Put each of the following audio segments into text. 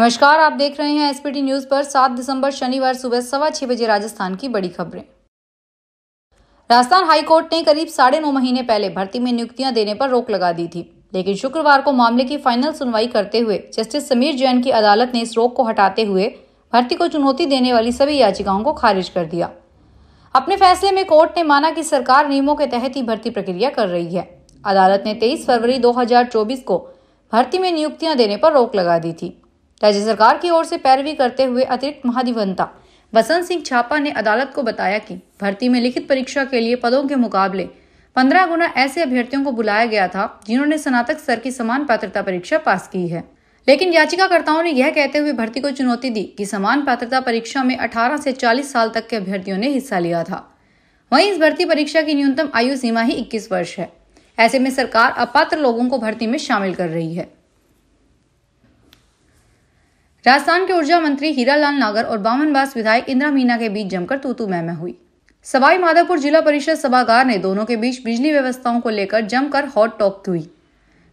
नमस्कार आप देख रहे हैं एसपीटी न्यूज पर 7 दिसंबर शनिवार सुबह सवा छह बजे राजस्थान की बड़ी खबरें राजस्थान हाईकोर्ट ने करीब साढ़े नौ महीने पहले भर्ती में नियुक्तियां देने पर रोक लगा दी थी लेकिन शुक्रवार को मामले की फाइनल सुनवाई करते हुए जस्टिस समीर जैन की अदालत ने इस रोक को हटाते हुए भर्ती को चुनौती देने वाली सभी याचिकाओं को खारिज कर दिया अपने फैसले में कोर्ट ने माना कि सरकार नियमों के तहत ही भर्ती प्रक्रिया कर रही है अदालत ने 23 फरवरी 2024 को भर्ती में नियुक्तियां देने पर रोक लगा दी थी राज्य सरकार की ओर से पैरवी करते हुए अतिरिक्त महाधिवंता बसंत सिंह छापा ने अदालत को बताया कि भर्ती में लिखित परीक्षा के लिए पदों के मुकाबले पंद्रह गुना ऐसे अभ्यर्थियों को बुलाया गया था जिन्होंने स्नातक स्तर की समान पात्रता परीक्षा पास की है लेकिन याचिकाकर्ताओं ने यह कहते हुए भर्ती को चुनौती दी कि समान पात्रता परीक्षा में 18 से 40 साल तक के अभ्यर्थियों ने हिस्सा लिया था वहीं इस भर्ती परीक्षा की न्यूनतम आयु सीमा ही 21 वर्ष है ऐसे में सरकार अपात्र लोगों को भर्ती में शामिल कर रही है राजस्थान के ऊर्जा मंत्री हीरालाल नागर और बामनबास विधायक इंदिरा मीना के बीच जमकर तूतू मैम हुई सवाई माधोपुर जिला परिषद सभागार ने दोनों के बीच बिजली व्यवस्थाओं को लेकर जमकर हॉट टॉक हुई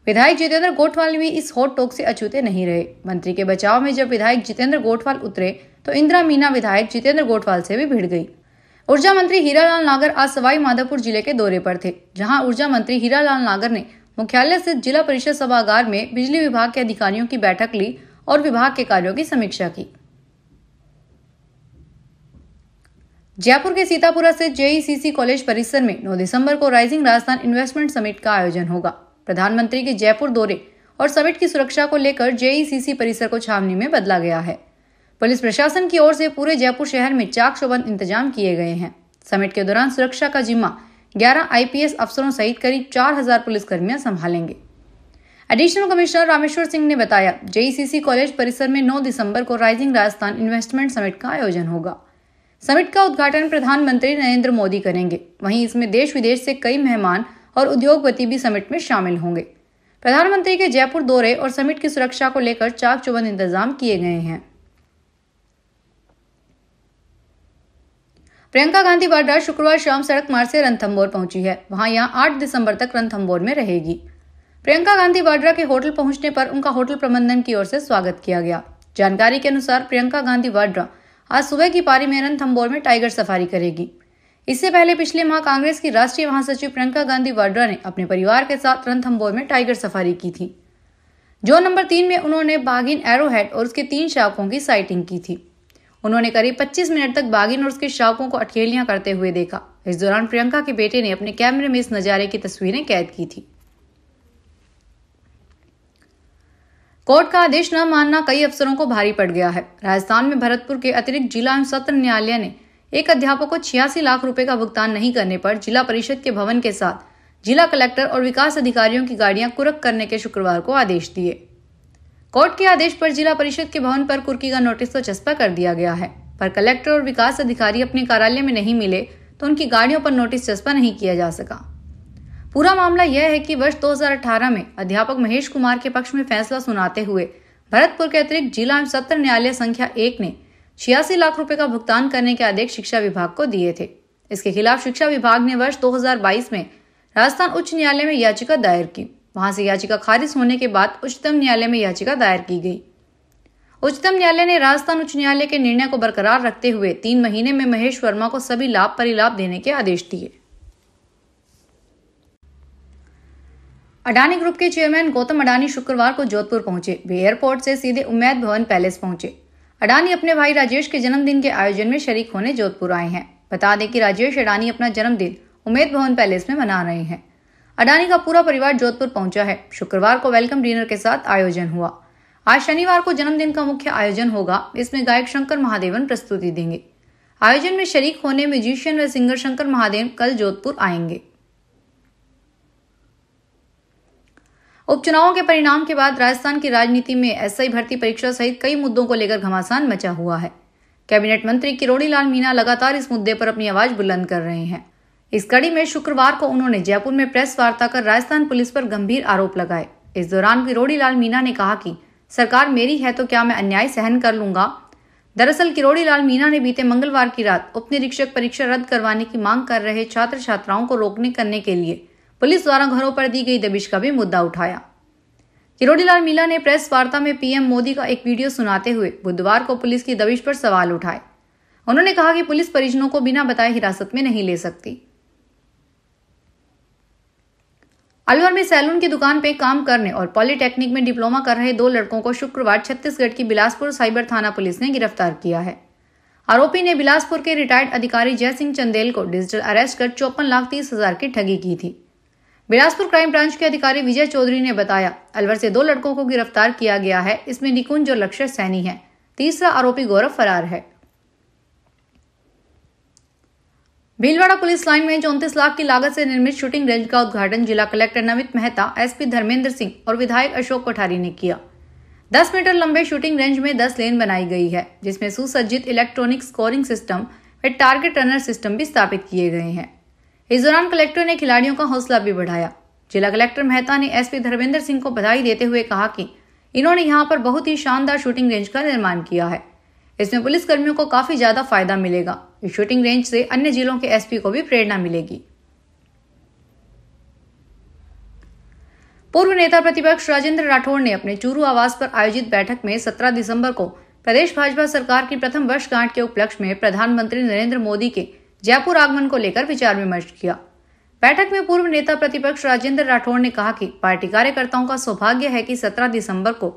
विधायक जितेंद्र गोठवाल भी इस हॉट टॉक से अछूते नहीं रहे मंत्री के बचाव में जब विधायक जितेंद्र गोठवाल उतरे तो इंदिरा मीना विधायक जितेंद्र गोठवाल से भी भिड़ गई ऊर्जा मंत्री हीरालाल नागर आज सवाई माधोपुर जिले के दौरे पर थे जहां ऊर्जा मंत्री हीरालाल नागर ने मुख्यालय स्थित जिला परिषद सभागार में बिजली विभाग के अधिकारियों की बैठक ली और विभाग के कार्यों की समीक्षा की जयपुर के सीतापुरा स्थित जेईसीसी कॉलेज परिसर में 9 दिसंबर को राइजिंग राजस्थान इन्वेस्टमेंट समिट का आयोजन होगा प्रधानमंत्री के जयपुर दौरे और समिट की सुरक्षा को लेकर जेईसीसी परिसर को छावनी में बदला गया है पुलिस प्रशासन की ओर से पूरे जयपुर शहर में चाक शोबंद इंतजाम किए गए हैं समिट के दौरान सुरक्षा का जिम्मा 11 आईपीएस अफसरों सहित करीब 4000 पुलिसकर्मियां संभालेंगे एडिशनल कमिश्नर रामेश्वर सिंह ने बताया जेईसीसी कॉलेज e परिसर में 9 दिसंबर को राइजिंग राजस्थान इन्वेस्टमेंट समिट का आयोजन होगा समिट का उद्घाटन प्रधानमंत्री नरेंद्र मोदी करेंगे वहीं इसमें देश विदेश से कई मेहमान और उद्योगपति भी समिट में शामिल होंगे प्रधानमंत्री के जयपुर दौरे और समिट की सुरक्षा को लेकर चाक चौबंद इंतजाम किए गए हैं प्रियंका गांधी वाड्रा शुक्रवार शाम सड़क मार्ग से रणथम्बोर पहुंची है वहां यहां 8 दिसंबर तक रणथम्बोर में रहेगी प्रियंका गांधी वाड्रा के होटल पहुंचने पर उनका होटल प्रबंधन की ओर से स्वागत किया गया जानकारी के अनुसार प्रियंका गांधी वाड्रा आज सुबह की पारी में रणथम्बोर में टाइगर सफारी करेगी इससे पहले पिछले माह कांग्रेस की राष्ट्रीय महासचिव प्रियंका गांधी वाड्रा ने अपने परिवार के साथ रणथम्बोर में टाइगर सफारी की थी जोन नंबर तीन में उन्होंने बागिन एरोहेड और उसके तीन शावकों की साइटिंग की थी उन्होंने करीब 25 मिनट तक बागिन और उसके शावकों को अटकेलियां करते हुए देखा इस दौरान प्रियंका के बेटे ने अपने कैमरे में इस नज़ारे की तस्वीरें कैद की थी कोर्ट का आदेश न मानना कई अफसरों को भारी पड़ गया है राजस्थान में भरतपुर के अतिरिक्त जिला एवं सत्र न्यायालय ने एक अध्यापक को छियासी लाख रुपए का भुगतान नहीं करने पर जिला परिषद के भवन के साथ जिला कलेक्टर और विकास अधिकारियों की गाड़ियां कुरक करने के शुक्रवार को आदेश दिए कोर्ट के आदेश पर जिला परिषद के भवन पर कुर्की का नोटिस तो चस्पा कर दिया गया है पर कलेक्टर और विकास अधिकारी अपने कार्यालय में नहीं मिले तो उनकी गाड़ियों पर नोटिस चस्पा नहीं किया जा सका पूरा मामला यह है कि वर्ष 2018 में अध्यापक महेश कुमार के पक्ष में फैसला सुनाते हुए भरतपुर के अतिरिक्त जिला एवं सत्र न्यायालय संख्या एक ने छियासी लाख रुपए का भुगतान करने के आदेश शिक्षा विभाग को दिए थे इसके खिलाफ शिक्षा विभाग ने वर्ष 2022 में राजस्थान उच्च न्यायालय में याचिका दायर की वहां से याचिका खारिज होने के बाद उच्चतम न्यायालय में याचिका दायर की गई उच्चतम न्यायालय ने राजस्थान उच्च न्यायालय के निर्णय को बरकरार रखते हुए तीन महीने में महेश वर्मा को सभी लाभ परिलाभ देने के आदेश दिए अडानी ग्रुप के चेयरमैन गौतम अडानी शुक्रवार को जोधपुर पहुंचे वे एयरपोर्ट से सीधे उम्मैद भवन पैलेस पहुंचे अडानी अपने भाई राजेश के जन्मदिन के आयोजन में शरीक होने जोधपुर आए हैं बता दें कि राजेश अडानी अपना जन्मदिन उम्मेद भवन पैलेस में मना रहे हैं अडानी का पूरा परिवार जोधपुर पहुंचा है शुक्रवार को वेलकम डिनर के साथ आयोजन हुआ आज शनिवार को जन्मदिन का मुख्य आयोजन होगा इसमें गायक शंकर महादेवन प्रस्तुति देंगे आयोजन में शरीक होने म्यूजिशियन व सिंगर शंकर महादेव कल जोधपुर आएंगे उपचुनावों के परिणाम के बाद राजस्थान की राजनीति में एसआई भर्ती परीक्षा सहित कई मुद्दों को लेकर घमासान मचा हुआ है कैबिनेट मंत्री किरोड़ी लाल मीना लगातार इस मुद्दे पर अपनी आवाज बुलंद कर रहे हैं इस कड़ी में शुक्रवार को उन्होंने जयपुर में प्रेस वार्ता कर राजस्थान पुलिस पर गंभीर आरोप लगाए इस दौरान किरोड़ी लाल मीना ने कहा कि सरकार मेरी है तो क्या मैं अन्याय सहन कर लूंगा दरअसल किरोड़ी लाल मीना ने बीते मंगलवार की रात उप निरीक्षक परीक्षा रद्द करवाने की मांग कर रहे छात्र छात्राओं को रोकने करने के लिए पुलिस द्वारा घरों पर दी गई दबिश का भी मुद्दा उठाया किरोड़ीलाल मीला ने प्रेस वार्ता में पीएम मोदी का एक वीडियो सुनाते हुए बुधवार को पुलिस की दबिश पर सवाल उठाए उन्होंने कहा कि पुलिस परिजनों को बिना बताए हिरासत में नहीं ले सकती अलवर में सैलून की दुकान पर काम करने और पॉलिटेक्निक में डिप्लोमा कर रहे दो लड़कों को शुक्रवार छत्तीसगढ़ की बिलासपुर साइबर थाना पुलिस ने गिरफ्तार किया है आरोपी ने बिलासपुर के रिटायर्ड अधिकारी जय सिंह चंदेल को डिजिटल अरेस्ट कर चौपन लाख तीस हजार की ठगी की थी बिलासपुर क्राइम ब्रांच के अधिकारी विजय चौधरी ने बताया अलवर से दो लड़कों को गिरफ्तार किया गया है इसमें निकुंज और लक्ष्य सैनी है तीसरा आरोपी गौरव फरार है भीलवाड़ा पुलिस लाइन में चौंतीस लाख की लागत से निर्मित शूटिंग रेंज का उद्घाटन जिला कलेक्टर नमित मेहता एसपी धर्मेंद्र सिंह और विधायक अशोक कोठारी ने किया 10 मीटर लंबे शूटिंग रेंज में 10 लेन बनाई गई है जिसमें सुसज्जित इलेक्ट्रॉनिक स्कोरिंग सिस्टम व टारगेट रनर सिस्टम भी स्थापित किए गए हैं इस दौरान कलेक्टर ने खिलाड़ियों का हौसला भी बढ़ाया जिला कलेक्टर मेहता ने एसपी धर्मेंद्र सिंह को बधाई देते हुए कहा कि इन्होंने यहां पर बहुत ही शानदार शूटिंग रेंज का निर्माण किया है इसमें पुलिस कर्मियों को काफी ज्यादा फायदा मिलेगा इस शूटिंग रेंज से अन्य जिलों के एसपी को भी प्रेरणा मिलेगी पूर्व नेता प्रतिपक्ष राजेंद्र राठौड़ ने अपने चूरू आवास पर आयोजित बैठक में 17 दिसंबर को प्रदेश भाजपा सरकार की प्रथम वर्षगांठ के उपलक्ष्य में प्रधानमंत्री नरेंद्र मोदी के जयपुर आगमन को लेकर विचार विमर्श किया बैठक में पूर्व नेता प्रतिपक्ष राजेंद्र राठौड़ ने कहा कि पार्टी कार्यकर्ताओं का सौभाग्य है कि 17 दिसंबर को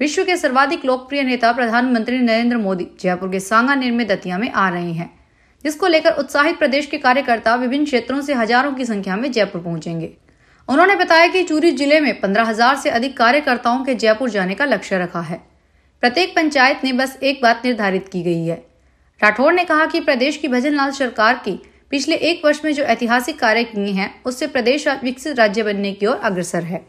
विश्व के सर्वाधिक लोकप्रिय नेता प्रधानमंत्री नरेंद्र मोदी जयपुर के सांगा निर्मित दतिया में आ रहे हैं जिसको लेकर उत्साहित प्रदेश के कार्यकर्ता विभिन्न क्षेत्रों से हजारों की संख्या में जयपुर पहुंचेंगे उन्होंने बताया कि चूरी जिले में पंद्रह हजार से अधिक कार्यकर्ताओं के जयपुर जाने का लक्ष्य रखा है प्रत्येक पंचायत ने बस एक बात निर्धारित की गई है राठौड़ ने कहा कि प्रदेश की भजन लाल सरकार की पिछले एक वर्ष में जो ऐतिहासिक कार्य किए हैं उससे प्रदेश विकसित राज्य बनने की ओर अग्रसर है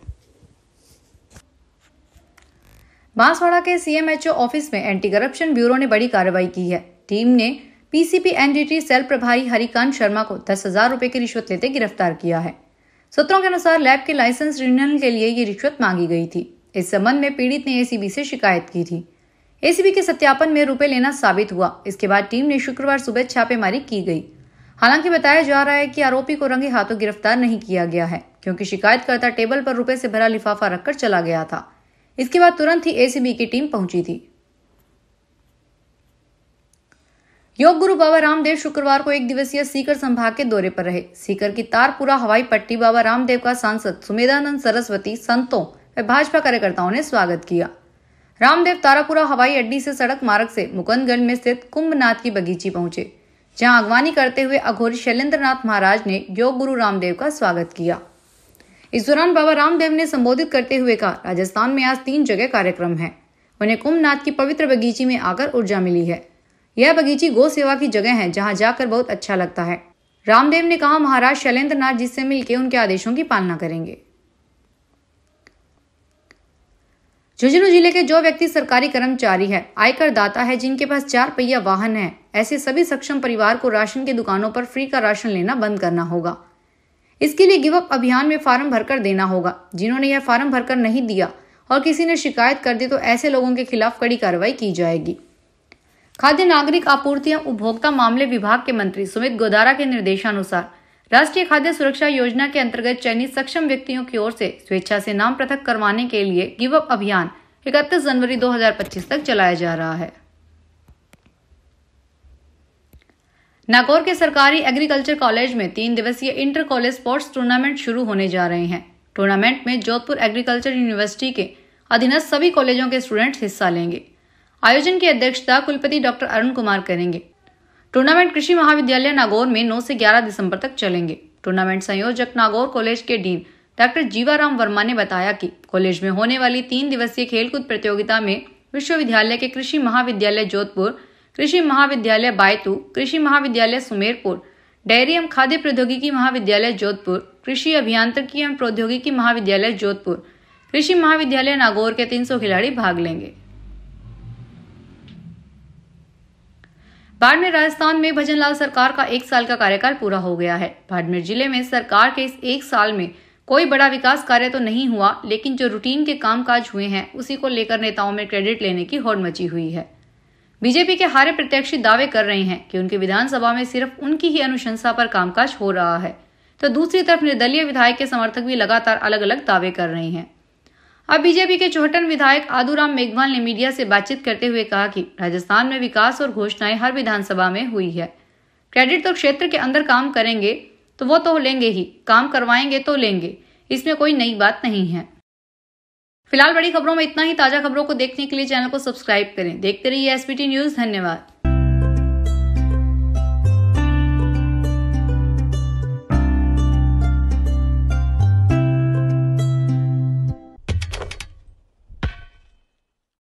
बांसवाड़ा के सीएमएचओ ऑफिस में एंटी करप्शन ब्यूरो ने बड़ी कार्रवाई की है टीम ने पीसीपी एनडीटी सेल प्रभारी हरिकांत शर्मा को दस हजार रूपए की रिश्वत लेते गिरफ्तार किया है सूत्रों के अनुसार लैब के लाइसेंस रिन्यूअल के लिए ये रिश्वत मांगी गई थी इस संबंध में पीड़ित ने एसीबी से शिकायत की थी एसीबी के सत्यापन में रुपए लेना साबित हुआ इसके बाद टीम ने शुक्रवार सुबह छापेमारी की गई हालांकि बताया जा रहा है कि आरोपी को रंगे हाथों गिरफ्तार नहीं किया गया है क्योंकि शिकायतकर्ता टेबल पर रुपए से भरा लिफाफा रखकर चला गया था इसके बाद तुरंत ही एसीबी की टीम पहुंची थी योग गुरु बाबा रामदेव शुक्रवार को एक दिवसीय सीकर संभाग के दौरे पर रहे सीकर की तारपुरा हवाई पट्टी बाबा रामदेव का सांसद सुमेधानंद सरस्वती संतों व भाजपा कार्यकर्ताओं ने स्वागत किया रामदेव तारापुरा हवाई अड्डी से सड़क मार्ग से मुकंदगंज में स्थित कुंभनाथ की बगीची पहुंचे जहां अगवानी करते हुए अघोरी शैलेंद्रनाथ महाराज ने योग गुरु रामदेव का स्वागत किया इस दौरान बाबा रामदेव ने संबोधित करते हुए कहा राजस्थान में आज तीन जगह कार्यक्रम है उन्हें कुंभनाथ की पवित्र बगीची में आकर ऊर्जा मिली है यह बगीची गो सेवा की जगह है जहां जाकर बहुत अच्छा लगता है रामदेव ने कहा महाराज शैलेन्द्र जी से मिलकर उनके आदेशों की पालना करेंगे झुंझुनू जिले के जो व्यक्ति सरकारी कर्मचारी है आयकर दाता है जिनके पास चार पहिया वाहन है ऐसे सभी सक्षम परिवार को राशन की दुकानों पर फ्री का राशन लेना बंद करना होगा इसके लिए गिवअप अभियान में फार्म भरकर देना होगा जिन्होंने यह फार्म भरकर नहीं दिया और किसी ने शिकायत कर दी तो ऐसे लोगों के खिलाफ कड़ी कार्रवाई की जाएगी खाद्य नागरिक आपूर्ति एवं उपभोक्ता मामले विभाग के मंत्री सुमित गोदारा के निर्देशानुसार राष्ट्रीय खाद्य सुरक्षा योजना के अंतर्गत चयनित सक्षम व्यक्तियों की ओर से स्वेच्छा से नाम पृथक करवाने के लिए गिव अप अभियान इकतीस जनवरी 2025 तक चलाया जा रहा है नागौर के सरकारी एग्रीकल्चर कॉलेज में तीन दिवसीय इंटर कॉलेज स्पोर्ट्स टूर्नामेंट शुरू होने जा रहे हैं टूर्नामेंट में जोधपुर एग्रीकल्चर यूनिवर्सिटी के अधीनस्थ सभी कॉलेजों के स्टूडेंट्स हिस्सा लेंगे आयोजन की अध्यक्षता कुलपति डॉक्टर अरुण कुमार करेंगे टूर्नामेंट कृषि महाविद्यालय नागौर में 9 से 11 दिसंबर तक चलेंगे टूर्नामेंट संयोजक नागौर कॉलेज के डीन डॉक्टर जीवाराम वर्मा ने बताया कि कॉलेज में होने वाली तीन दिवसीय खेलकूद प्रतियोगिता में विश्वविद्यालय के कृषि महाविद्यालय जोधपुर कृषि महाविद्यालय बायतू कृषि महाविद्यालय सुमेरपुर डेयरी एवं खाद्य प्रौद्योगिकी महाविद्यालय जोधपुर कृषि अभियांत्रिकी एवं प्रौद्योगिकी महाविद्यालय जोधपुर कृषि महाविद्यालय नागौर के 300 खिलाड़ी भाग लेंगे बाडमेर राजस्थान में भजनलाल सरकार का एक साल का कार्यकाल पूरा हो गया है बाड़मेर जिले में सरकार के इस एक साल में कोई बड़ा विकास कार्य तो नहीं हुआ लेकिन जो रूटीन के कामकाज हुए हैं उसी को लेकर नेताओं में क्रेडिट लेने की होड़ मची हुई है बीजेपी के हारे प्रत्याशी दावे कर रहे हैं कि उनके विधानसभा में सिर्फ उनकी ही अनुशंसा पर कामकाज हो रहा है तो दूसरी तरफ निर्दलीय विधायक के समर्थक भी लगातार अलग अलग दावे कर रहे हैं अब बीजेपी के चौहटन विधायक आदुराम मेघवाल ने मीडिया से बातचीत करते हुए कहा कि राजस्थान में विकास और घोषणाएं हर विधानसभा में हुई है क्रेडिट तो क्षेत्र के अंदर काम करेंगे तो वो तो लेंगे ही काम करवाएंगे तो लेंगे इसमें कोई नई बात नहीं है फिलहाल बड़ी खबरों में इतना ही ताजा खबरों को देखने के लिए चैनल को सब्सक्राइब करें देखते रहिए एसपीटी न्यूज धन्यवाद